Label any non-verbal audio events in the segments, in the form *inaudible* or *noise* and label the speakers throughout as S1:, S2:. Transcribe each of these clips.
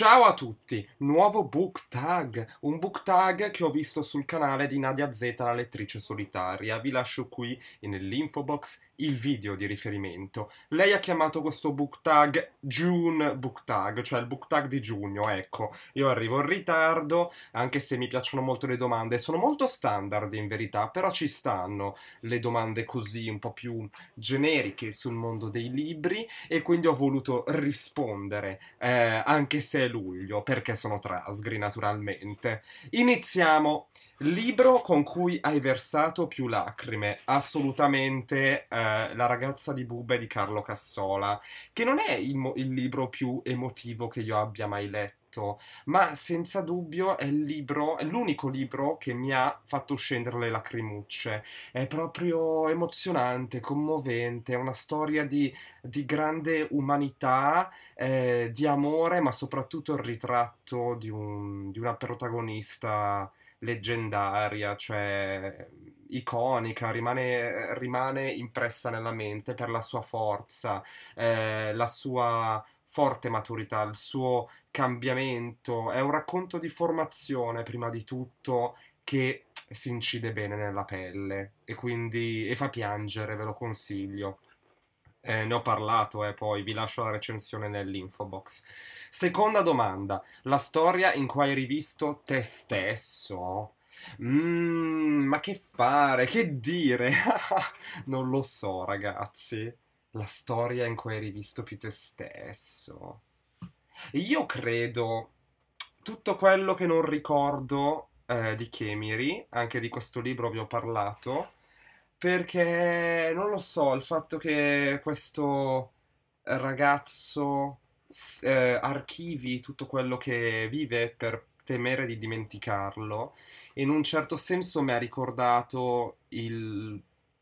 S1: Ciao a tutti! Nuovo book tag, un book tag che ho visto sul canale di Nadia Z, la lettrice solitaria. Vi lascio qui nell'info box il video di riferimento. Lei ha chiamato questo book tag June book tag, cioè il book tag di giugno, ecco. Io arrivo in ritardo, anche se mi piacciono molto le domande. Sono molto standard in verità, però ci stanno le domande così un po' più generiche sul mondo dei libri e quindi ho voluto rispondere, eh, anche se luglio, perché sono trasgri naturalmente. Iniziamo. Libro con cui hai versato più lacrime, assolutamente eh, La ragazza di Bube di Carlo Cassola, che non è il, il libro più emotivo che io abbia mai letto letto, ma senza dubbio è il libro, è l'unico libro che mi ha fatto scendere le lacrimucce. È proprio emozionante, commovente, è una storia di, di grande umanità, eh, di amore, ma soprattutto il ritratto di, un, di una protagonista leggendaria, cioè iconica, rimane, rimane, impressa nella mente per la sua forza, eh, la sua forte maturità, il suo cambiamento, è un racconto di formazione prima di tutto che si incide bene nella pelle e quindi e fa piangere, ve lo consiglio. Eh, ne ho parlato e eh, poi vi lascio la recensione nell'info box. Seconda domanda, la storia in cui hai rivisto te stesso? Mm, ma che fare? Che dire? *laughs* non lo so, ragazzi la storia in cui hai rivisto più te stesso. Io credo tutto quello che non ricordo eh, di Chemiri, anche di questo libro vi ho parlato, perché non lo so, il fatto che questo ragazzo eh, archivi tutto quello che vive per temere di dimenticarlo, in un certo senso mi ha ricordato il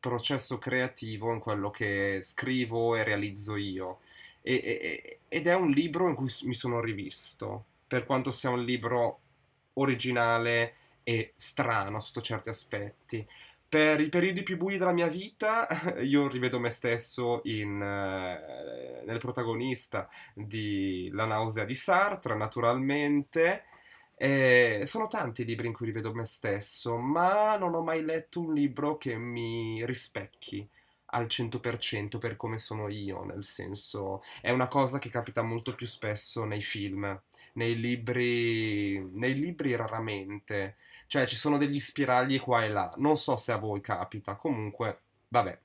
S1: processo creativo, in quello che scrivo e realizzo io. E, e, ed è un libro in cui mi sono rivisto, per quanto sia un libro originale e strano sotto certi aspetti. Per i periodi più bui della mia vita, *laughs* io rivedo me stesso in, eh, nel protagonista di La nausea di Sartre, naturalmente, eh, sono tanti i libri in cui rivedo me stesso, ma non ho mai letto un libro che mi rispecchi al 100% per come sono io, nel senso è una cosa che capita molto più spesso nei film, nei libri, nei libri raramente, cioè ci sono degli spiragli qua e là, non so se a voi capita, comunque vabbè.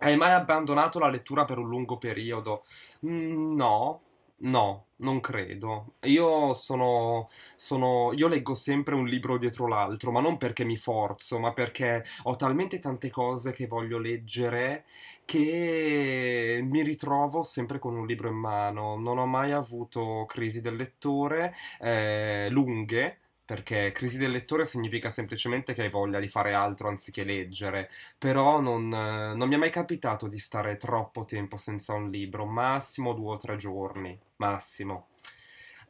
S1: Hai mai abbandonato la lettura per un lungo periodo? Mm, no, No, non credo. Io sono, sono, Io leggo sempre un libro dietro l'altro, ma non perché mi forzo, ma perché ho talmente tante cose che voglio leggere che mi ritrovo sempre con un libro in mano. Non ho mai avuto crisi del lettore eh, lunghe perché crisi del lettore significa semplicemente che hai voglia di fare altro anziché leggere, però non, non mi è mai capitato di stare troppo tempo senza un libro, massimo due o tre giorni massimo.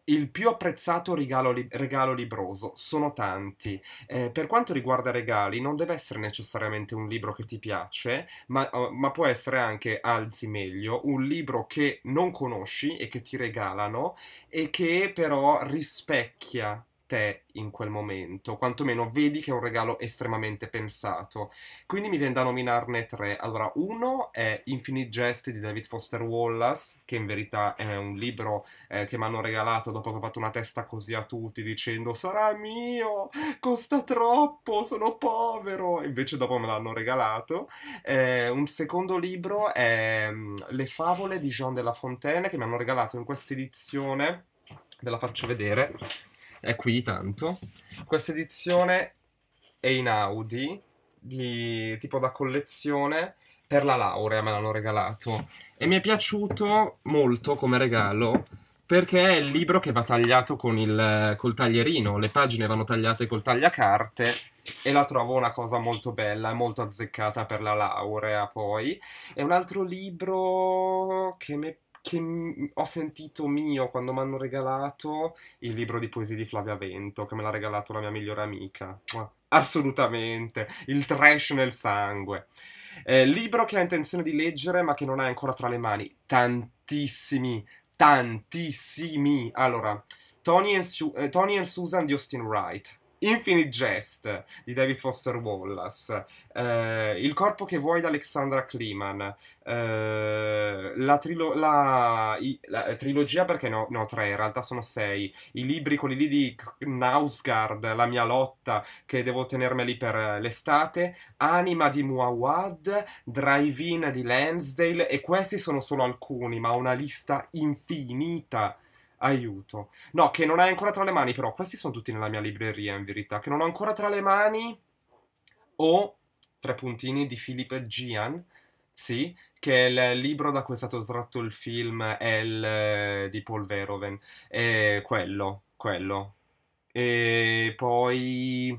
S1: Il più apprezzato regalo, li regalo libroso, sono tanti. Eh, per quanto riguarda regali, non deve essere necessariamente un libro che ti piace, ma, uh, ma, può essere anche, anzi meglio, un libro che non conosci e che ti regalano e che però rispecchia te in quel momento, quantomeno vedi che è un regalo estremamente pensato. Quindi mi viene da nominarne tre. Allora, uno è Infinite Jest di David Foster Wallace, che in verità è un libro eh, che mi hanno regalato dopo che ho fatto una testa così a tutti dicendo sarà mio, costa troppo, sono povero, invece dopo me l'hanno regalato. Eh, un secondo libro è mm, Le favole di Jean de la Fontaine, che mi hanno regalato in questa edizione ve la faccio vedere è qui tanto. Questa edizione è in Audi, di, tipo da collezione, per la laurea me l'hanno regalato. E mi è piaciuto molto come regalo, perché è il libro che va tagliato con il, col taglierino, le pagine vanno tagliate col tagliacarte e la trovo una cosa molto bella e molto azzeccata per la laurea poi. È un altro libro che mi che ho sentito mio quando mi hanno regalato il libro di poesie di Flavia Vento, che me l'ha regalato la mia migliore amica. Assolutamente, il trash nel sangue. Eh, libro che ha intenzione di leggere ma che non hai ancora tra le mani. Tantissimi, tantissimi. Allora, Tony and, Su- eh, Tony and Susan di Austin Wright Infinite Jest di David Foster Wallace, eh, Il corpo che vuoi di Alexandra Kleeman, eh, la, trilo- la, i, la, eh, trilogia perché no, no, tre, in realtà sono sei, i libri quelli lì di Nausgard, La mia lotta che devo tenermeli per eh, l'estate, Anima di Muawad, Drive-in di Lansdale e questi sono solo alcuni, ma una lista infinita Aiuto. No, che non hai ancora tra le mani, però. Questi sono tutti nella mia libreria, in verità. Che non ho ancora tra le mani. O tre puntini di Philip Gian. Sì, che è il libro da cui è stato tratto il film El eh, di Paul Verhoeven. È quello, quello. E poi...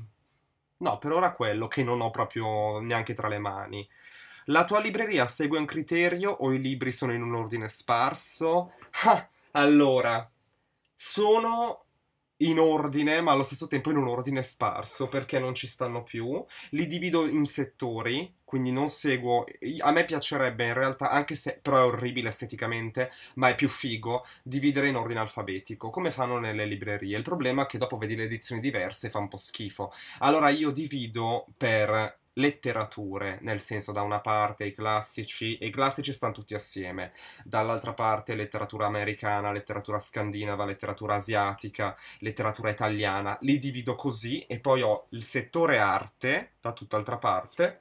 S1: No, per ora quello che non ho proprio neanche tra le mani. La tua libreria segue un criterio o i libri sono in un ordine sparso? Ah! Allora, sono in ordine, ma allo stesso tempo in un ordine sparso, perché non ci stanno più. Li divido in settori, quindi non seguo... A me piacerebbe in realtà, anche se però è orribile esteticamente, ma è più figo, dividere in ordine alfabetico, come fanno nelle librerie. Il problema è che dopo vedi le edizioni diverse fa un po' schifo. Allora io divido per letterature, nel senso da una parte i classici, e i classici stanno tutti assieme, dall'altra parte letteratura americana, letteratura scandinava, letteratura asiatica, letteratura italiana, li divido così e poi ho il settore arte da tutt'altra parte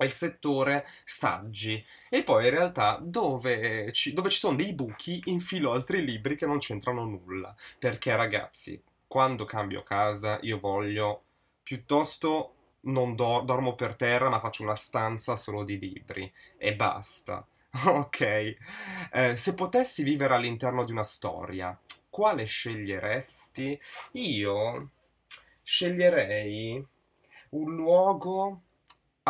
S1: e il settore saggi e poi in realtà dove ci, dove ci sono dei buchi infilo altri libri che non c'entrano nulla perché ragazzi quando cambio casa io voglio piuttosto non do- dormo per terra, ma faccio una stanza solo di libri e basta. *laughs* ok, eh, se potessi vivere all'interno di una storia, quale sceglieresti? Io sceglierei un luogo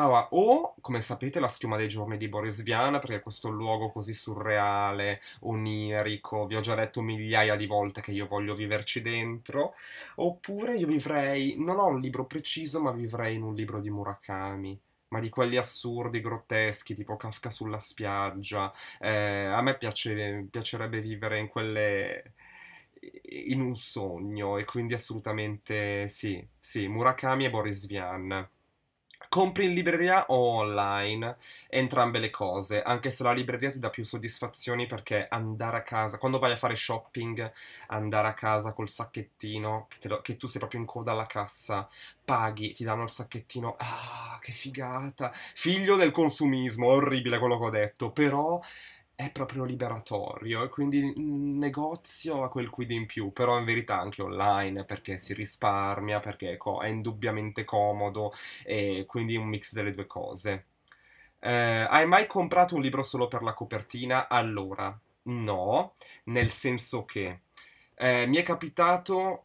S1: allora, o, come sapete, la schiuma dei giorni di Boris Vian, perché è questo luogo così surreale, onirico, vi ho già detto migliaia di volte che io voglio viverci dentro, oppure io vivrei, non ho un libro preciso, ma vivrei in un libro di Murakami ma di quelli assurdi, grotteschi, tipo Kafka sulla spiaggia. Eh, a me piace, piacerebbe vivere in quelle in un sogno e quindi assolutamente sì, sì, Murakami e Boris Vian compri in libreria o online, entrambe le cose, anche se la libreria ti dà più soddisfazioni perché andare a casa, quando vai a fare shopping, andare a casa col sacchettino, che, lo, che tu sei proprio in coda alla cassa, paghi, ti danno il sacchettino, ah, che figata, figlio del consumismo, orribile quello che ho detto, però è proprio liberatorio e quindi il negozio a quel qui di in più, però in verità anche online perché si risparmia, perché è, è indubbiamente comodo e quindi un mix delle due cose. Eh, hai mai comprato un libro solo per la copertina? Allora, no, nel senso che eh, mi è capitato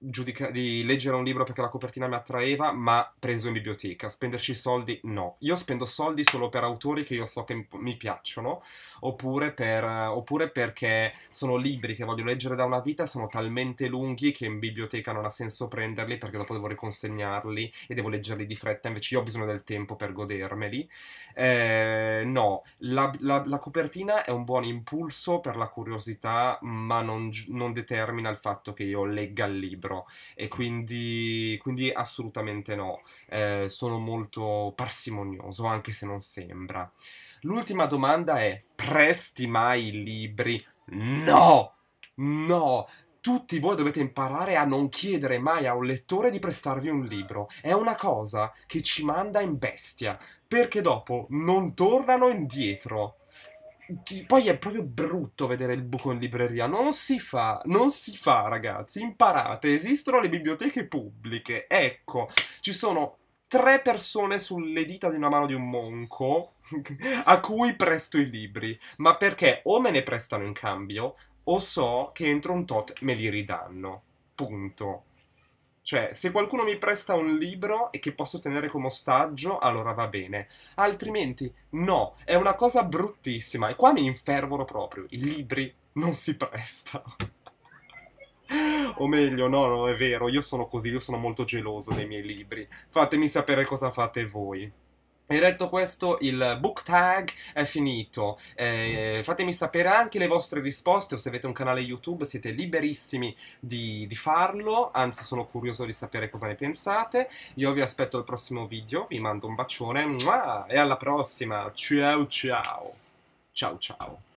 S1: giudica- di leggere un libro perché la copertina mi attraeva, ma preso in biblioteca. Spenderci soldi? No. Io spendo soldi solo per autori che io so che mi piacciono, oppure, per, oppure perché sono libri che voglio leggere da una vita, e sono talmente lunghi che in biblioteca non ha senso prenderli perché dopo devo riconsegnarli e devo leggerli di fretta, invece io ho bisogno del tempo per godermeli. Eh, no, la, la, la, copertina è un buon impulso per la curiosità, ma non, non determina il fatto che io legga il libro libro e quindi, quindi assolutamente no, eh, sono molto parsimonioso anche se non sembra. L'ultima domanda è, presti mai i libri? No! No! Tutti voi dovete imparare a non chiedere mai a un lettore di prestarvi un libro. È una cosa che ci manda in bestia, perché dopo non tornano indietro poi è proprio brutto vedere il buco in libreria. Non si fa, non si fa, ragazzi. Imparate, esistono le biblioteche pubbliche. Ecco, ci sono tre persone sulle dita di una mano di un monco *laughs* a cui presto i libri. Ma perché o me ne prestano in cambio, o so che entro un tot me li ridanno. Punto. Cioè, se qualcuno mi presta un libro e che posso tenere come ostaggio, allora va bene. Altrimenti, no, è una cosa bruttissima. E qua mi infervoro proprio. I libri non si prestano. *laughs* o meglio, no, no, è vero, io sono così, io sono molto geloso dei miei libri. Fatemi sapere cosa fate voi. E detto questo, il book tag è finito. Eh, fatemi sapere anche le vostre risposte o se avete un canale YouTube siete liberissimi di, di, farlo, anzi sono curioso di sapere cosa ne pensate. Io vi aspetto al prossimo video, vi mando un bacione Mua! e alla prossima. Ciao ciao. Ciao ciao.